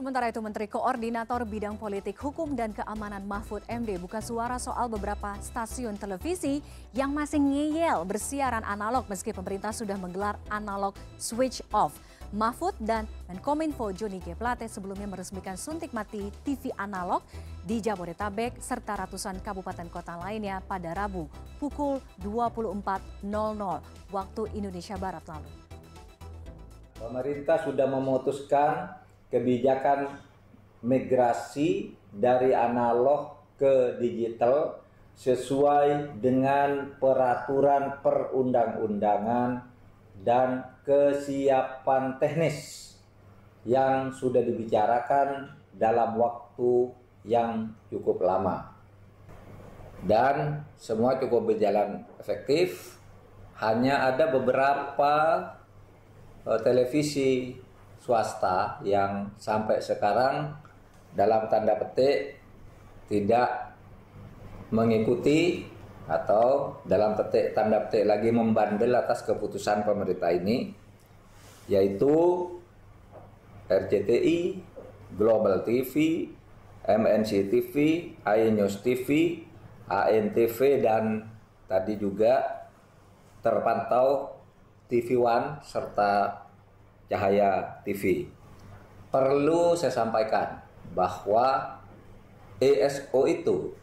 Sementara itu Menteri Koordinator Bidang Politik Hukum dan Keamanan Mahfud MD buka suara soal beberapa stasiun televisi yang masih ngeyel bersiaran analog meski pemerintah sudah menggelar analog switch off. Mahfud dan Menkominfo Joni G. Plate sebelumnya meresmikan suntik mati TV analog di Jabodetabek serta ratusan kabupaten kota lainnya pada Rabu pukul 24.00 waktu Indonesia Barat lalu. Pemerintah sudah memutuskan kebijakan migrasi dari analog ke digital sesuai dengan peraturan perundang-undangan dan kesiapan teknis yang sudah dibicarakan dalam waktu yang cukup lama. Dan semua cukup berjalan efektif. Hanya ada beberapa eh, televisi swasta yang sampai sekarang dalam tanda petik tidak mengikuti atau dalam petik tanda petik lagi membandel atas keputusan pemerintah ini yaitu RCTI, Global TV, MNC TV, iNews TV, ANTV dan tadi juga terpantau TV One serta Cahaya TV. Perlu saya sampaikan bahwa ESO itu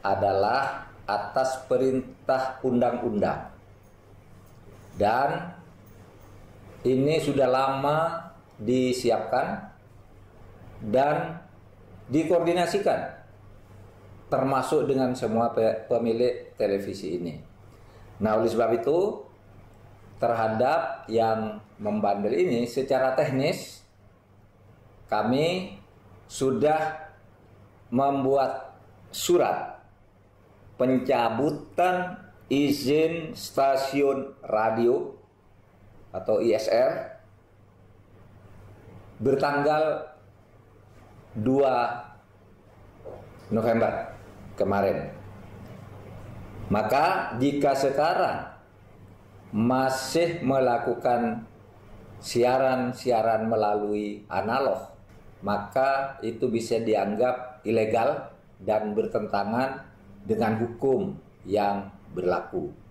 adalah atas perintah undang-undang. Dan ini sudah lama disiapkan dan dikoordinasikan termasuk dengan semua pemilik televisi ini. Nah, oleh sebab itu terhadap yang membandel ini secara teknis kami sudah membuat surat pencabutan izin stasiun radio atau ISR bertanggal 2 November kemarin. Maka jika sekarang masih melakukan siaran-siaran melalui analog, maka itu bisa dianggap ilegal dan bertentangan dengan hukum yang berlaku.